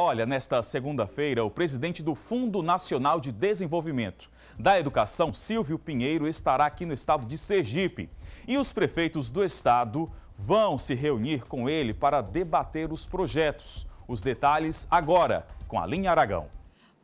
Olha, nesta segunda-feira, o presidente do Fundo Nacional de Desenvolvimento da Educação, Silvio Pinheiro, estará aqui no estado de Sergipe. E os prefeitos do estado vão se reunir com ele para debater os projetos. Os detalhes agora, com a Linha Aragão.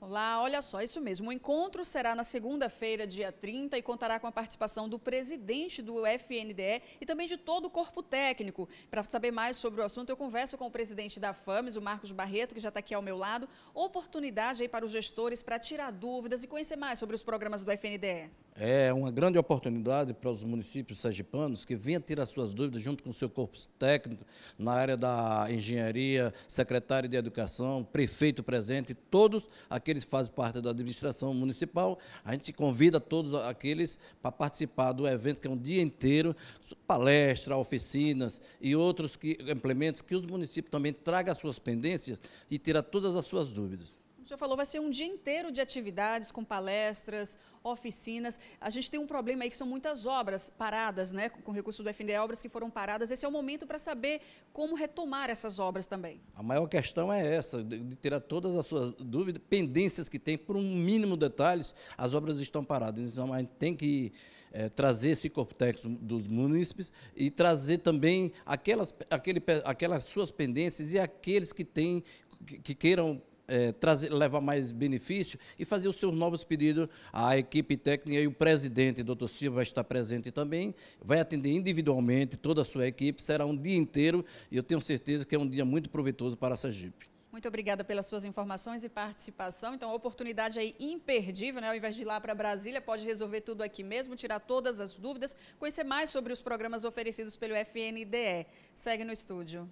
Olá, olha só, isso mesmo. O encontro será na segunda-feira, dia 30, e contará com a participação do presidente do FNDE e também de todo o corpo técnico. Para saber mais sobre o assunto, eu converso com o presidente da FAMES, o Marcos Barreto, que já está aqui ao meu lado. Oportunidade aí para os gestores para tirar dúvidas e conhecer mais sobre os programas do FNDE. É uma grande oportunidade para os municípios sergipanos que venham tirar suas dúvidas junto com o seu corpo técnico na área da engenharia, secretário de educação, prefeito presente, todos aqueles que fazem parte da administração municipal. A gente convida todos aqueles para participar do evento, que é um dia inteiro, palestra, oficinas e outros que, implementos que os municípios também tragam as suas pendências e tirar todas as suas dúvidas. O senhor falou, vai ser um dia inteiro de atividades, com palestras, oficinas. A gente tem um problema aí que são muitas obras paradas, né? Com recurso do FNDE, obras que foram paradas. Esse é o momento para saber como retomar essas obras também. A maior questão é essa, de ter todas as suas dúvidas, pendências que tem, por um mínimo detalhes, as obras estão paradas. Então, a gente tem que é, trazer esse corpo técnico dos munícipes e trazer também aquelas, aquele, aquelas suas pendências e aqueles que têm que queiram é, trazer, levar mais benefício e fazer os seus novos pedidos à equipe técnica e o presidente, doutor Silva, vai estar presente também, vai atender individualmente toda a sua equipe, será um dia inteiro e eu tenho certeza que é um dia muito proveitoso para a Sergipe. Muito obrigada pelas suas informações e participação. Então, oportunidade aí imperdível, né? Ao invés de ir lá para Brasília, pode resolver tudo aqui mesmo, tirar todas as dúvidas, conhecer mais sobre os programas oferecidos pelo FNDE. Segue no estúdio.